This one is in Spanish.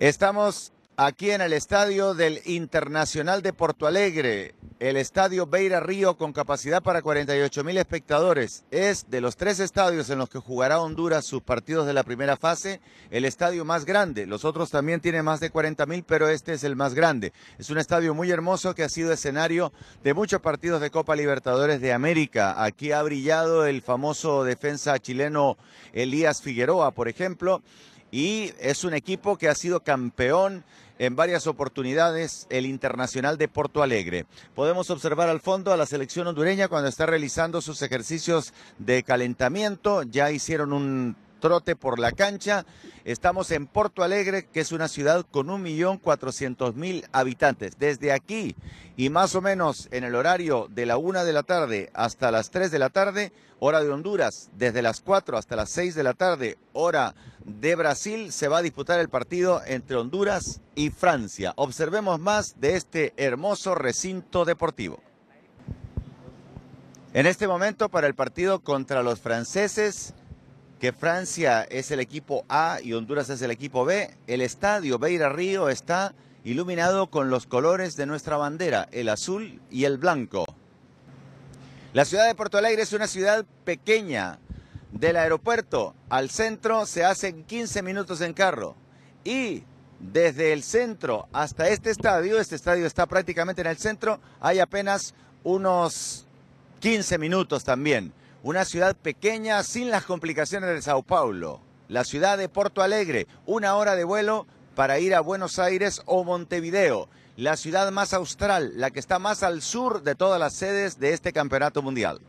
Estamos aquí en el estadio del Internacional de Porto Alegre, el estadio Beira Río con capacidad para 48 mil espectadores es de los tres estadios en los que jugará Honduras sus partidos de la primera fase el estadio más grande. Los otros también tienen más de 40 mil, pero este es el más grande. Es un estadio muy hermoso que ha sido escenario de muchos partidos de Copa Libertadores de América. Aquí ha brillado el famoso defensa chileno Elías Figueroa, por ejemplo y es un equipo que ha sido campeón en varias oportunidades el Internacional de Porto Alegre. Podemos observar al fondo a la selección hondureña cuando está realizando sus ejercicios de calentamiento. Ya hicieron un trote por la cancha. Estamos en Porto Alegre, que es una ciudad con un millón cuatrocientos mil habitantes. Desde aquí y más o menos en el horario de la una de la tarde hasta las tres de la tarde, hora de Honduras, desde las cuatro hasta las seis de la tarde, hora de Brasil, se va a disputar el partido entre Honduras y Francia. Observemos más de este hermoso recinto deportivo. En este momento para el partido contra los franceses, que Francia es el equipo A y Honduras es el equipo B, el estadio Beira Río está iluminado con los colores de nuestra bandera, el azul y el blanco. La ciudad de Porto Alegre es una ciudad pequeña. Del aeropuerto al centro se hacen 15 minutos en carro. Y desde el centro hasta este estadio, este estadio está prácticamente en el centro, hay apenas unos 15 minutos también una ciudad pequeña sin las complicaciones de Sao Paulo. La ciudad de Porto Alegre, una hora de vuelo para ir a Buenos Aires o Montevideo. La ciudad más austral, la que está más al sur de todas las sedes de este campeonato mundial.